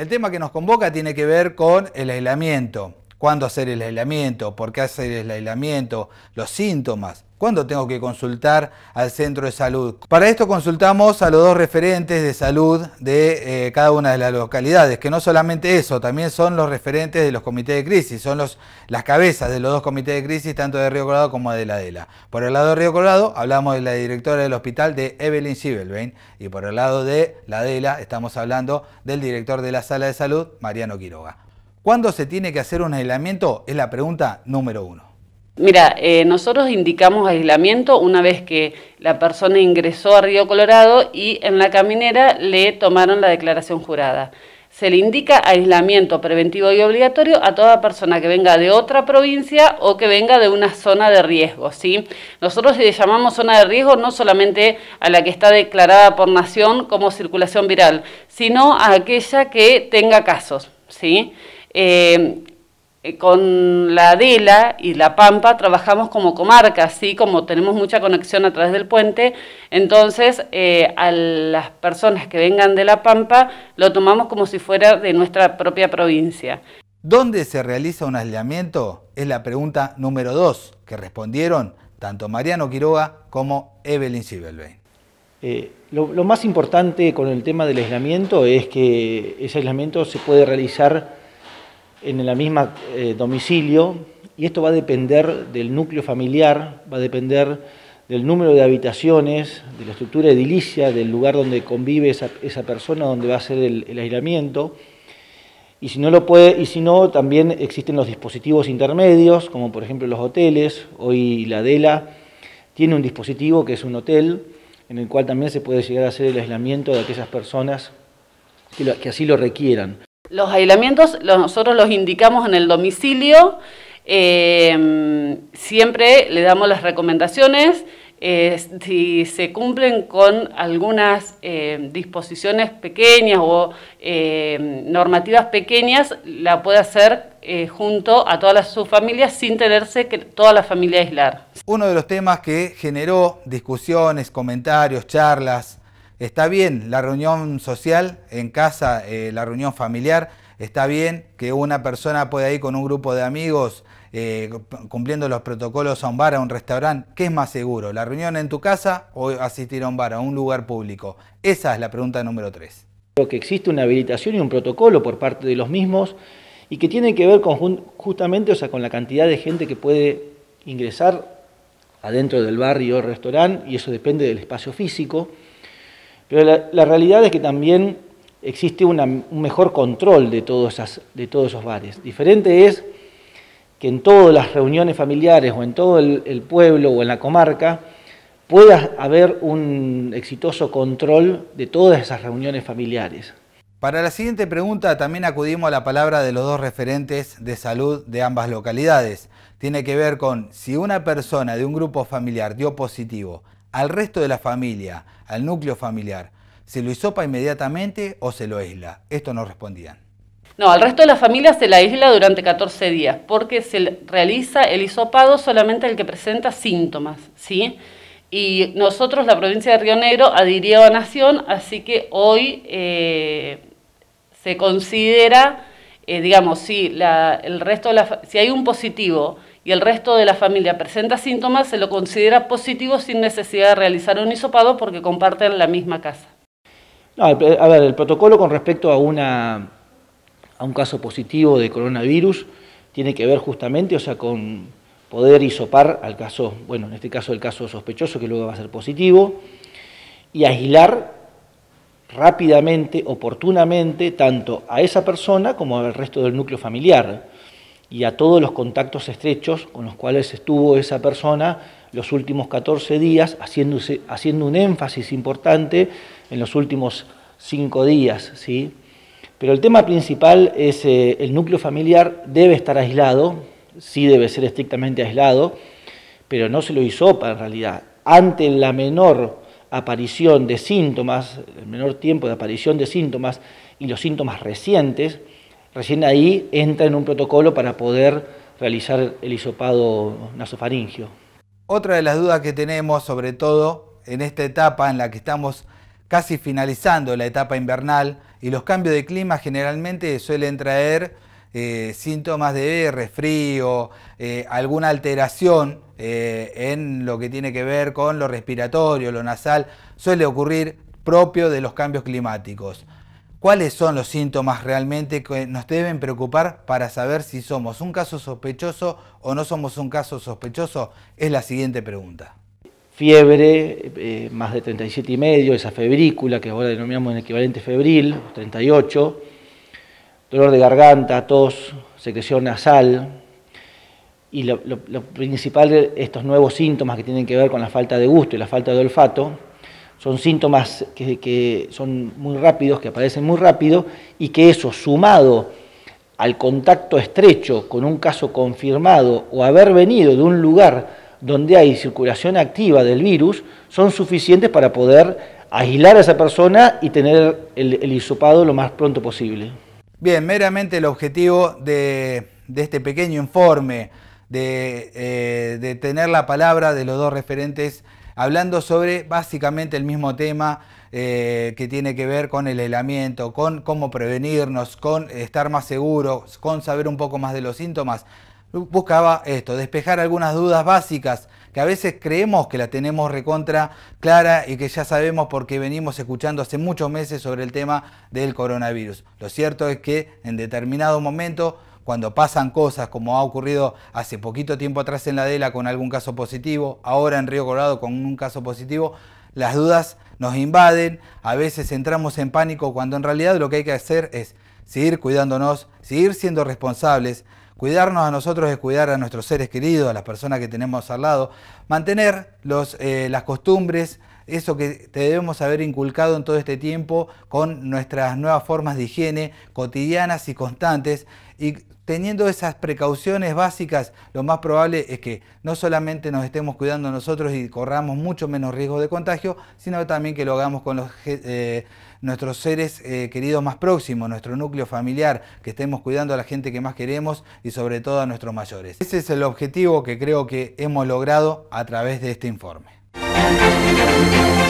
El tema que nos convoca tiene que ver con el aislamiento. ¿Cuándo hacer el aislamiento? ¿Por qué hacer el aislamiento? Los síntomas. ¿Cuándo tengo que consultar al centro de salud? Para esto consultamos a los dos referentes de salud de eh, cada una de las localidades, que no solamente eso, también son los referentes de los comités de crisis, son los, las cabezas de los dos comités de crisis, tanto de Río Colorado como de la DELA. Por el lado de Río Colorado hablamos de la directora del hospital de Evelyn Sibelvein y por el lado de la Adela estamos hablando del director de la sala de salud, Mariano Quiroga. ¿Cuándo se tiene que hacer un aislamiento? Es la pregunta número uno. Mira, eh, nosotros indicamos aislamiento una vez que la persona ingresó a Río Colorado y en la caminera le tomaron la declaración jurada. Se le indica aislamiento preventivo y obligatorio a toda persona que venga de otra provincia o que venga de una zona de riesgo. ¿sí? Nosotros le llamamos zona de riesgo no solamente a la que está declarada por nación como circulación viral, sino a aquella que tenga casos. ¿sí? Eh, eh, con la Adela y la Pampa trabajamos como comarca, así como tenemos mucha conexión a través del puente, entonces eh, a las personas que vengan de la Pampa lo tomamos como si fuera de nuestra propia provincia. ¿Dónde se realiza un aislamiento? Es la pregunta número dos que respondieron tanto Mariano Quiroga como Evelyn Sibelbein. Eh, lo, lo más importante con el tema del aislamiento es que ese aislamiento se puede realizar en el misma eh, domicilio y esto va a depender del núcleo familiar, va a depender del número de habitaciones, de la estructura edilicia, del lugar donde convive esa, persona, donde va a ser el, aislamiento. Y si no lo puede, y si no, también existen los dispositivos intermedios, como por ejemplo los hoteles. Hoy la DELA tiene un dispositivo que es un hotel, en el cual también se puede llegar a hacer el aislamiento de aquellas personas que así lo requieran. Los aislamientos nosotros los indicamos en el domicilio, eh, siempre le damos las recomendaciones, eh, si se cumplen con algunas eh, disposiciones pequeñas o normativas pequeñas, la puede hacer junto a todas sus familia sin tenerse que toda la familia aislar. Uno de los temas que generó discusiones, comentarios, charlas Está bien la reunión social en casa, eh, la reunión familiar, está bien que una persona pueda ir con un grupo de amigos eh, cumpliendo los protocolos a un bar, a un restaurante, ¿qué es más seguro? ¿La reunión en tu casa o asistir a un bar, a un lugar público? Esa es la pregunta número tres. Creo que existe una habilitación y un protocolo por parte de los mismos y que tiene que ver justamente o sea, con la cantidad de gente que puede ingresar adentro del barrio o restaurante y eso depende del espacio físico. Pero la, realidad es que también existe un mejor control de todos, esos bares. Diferente es que en todas las reuniones familiares o en todo el, el pueblo o en la comarca pueda haber un exitoso control de todas esas reuniones familiares. Para la siguiente pregunta también acudimos a la palabra de los dos referentes de salud de ambas localidades. Tiene que ver con si una persona de un grupo familiar dio positivo, al resto de la familia, al núcleo familiar. ¿Se lo hisopa inmediatamente o se lo aísla? Esto no respondían. No, al resto de la familia se la aísla durante 14 días, porque se realiza el hisopado solamente el que presenta síntomas, ¿sí? Y nosotros, la provincia de Río Negro, adhirió a Nación, así que hoy eh, se considera, eh, digamos, el resto si hay un positivo y el resto de la familia presenta síntomas, se lo considera positivo sin necesidad de realizar un hisopado porque comparten la misma casa. a ver, el protocolo con respecto a, una, un caso positivo de coronavirus tiene que ver justamente, o sea, con poder hisopar al caso, bueno, en este caso el caso sospechoso que luego va a ser positivo, y aislar rápidamente, oportunamente, tanto a esa persona como al resto del núcleo familiar y a todos los contactos estrechos con los cuales estuvo esa persona los últimos 14 días, haciendo un énfasis importante en los últimos 5 días. ¿sí? Pero el tema principal es eh, el núcleo familiar debe estar aislado, sí debe ser estrictamente aislado, pero no se lo hizo para en realidad. Ante la menor aparición de síntomas, el menor tiempo de aparición de síntomas y los síntomas recientes, Recién ahí entra en un protocolo para poder realizar el hisopado nasofaringio. Otra de las dudas que tenemos, sobre todo en esta etapa en la que estamos casi finalizando la etapa invernal y los cambios de clima generalmente suelen traer eh, síntomas de resfrío, eh, alguna alteración eh, en lo que tiene que ver con lo respiratorio, lo nasal, suele ocurrir propio de los cambios climáticos cuáles son los síntomas realmente que nos deben preocupar para saber si somos un caso sospechoso o no somos un caso sospechoso, es la siguiente pregunta. Fiebre, eh, más de 37 y medio, esa febrícula que ahora denominamos en equivalente febril, 38, dolor de garganta, tos, secreción nasal, y lo, lo, lo principal, estos nuevos síntomas que tienen que ver con la falta de gusto y la falta de olfato, son síntomas que, son muy rápidos, que aparecen muy rápido, y que eso sumado al contacto estrecho con un caso confirmado o haber venido de un lugar donde hay circulación activa del virus, son suficientes para poder aislar a esa persona y tener el, isopado hisopado lo más pronto posible. Bien, meramente el objetivo de, este pequeño informe, de, eh, de tener la palabra de los dos referentes hablando sobre básicamente el mismo tema eh, que tiene que ver con el helamiento, con cómo prevenirnos, con estar más seguros, con saber un poco más de los síntomas. Buscaba esto, despejar algunas dudas básicas que a veces creemos que la tenemos recontra clara y que ya sabemos porque venimos escuchando hace muchos meses sobre el tema del coronavirus. Lo cierto es que en determinado momento cuando pasan cosas como ha ocurrido hace poquito tiempo atrás en la DELA con algún caso positivo, ahora en Río Colorado con un caso positivo, las dudas nos invaden, a veces entramos en pánico cuando en realidad lo que hay que hacer es seguir cuidándonos, seguir siendo responsables, cuidarnos a nosotros es cuidar a nuestros seres queridos, a las personas que tenemos al lado, mantener eh, las costumbres, eso que te debemos haber inculcado en todo este tiempo con nuestras nuevas formas de higiene cotidianas y constantes. Y teniendo esas precauciones básicas, lo más probable es que no solamente nos estemos cuidando nosotros y corramos mucho menos riesgo de contagio, sino también que lo hagamos con eh, nuestros seres eh, queridos más próximos, nuestro núcleo familiar, que estemos cuidando a la gente que más queremos y sobre todo a nuestros mayores. Ese es el objetivo que creo que hemos logrado a través de este informe. Thank you.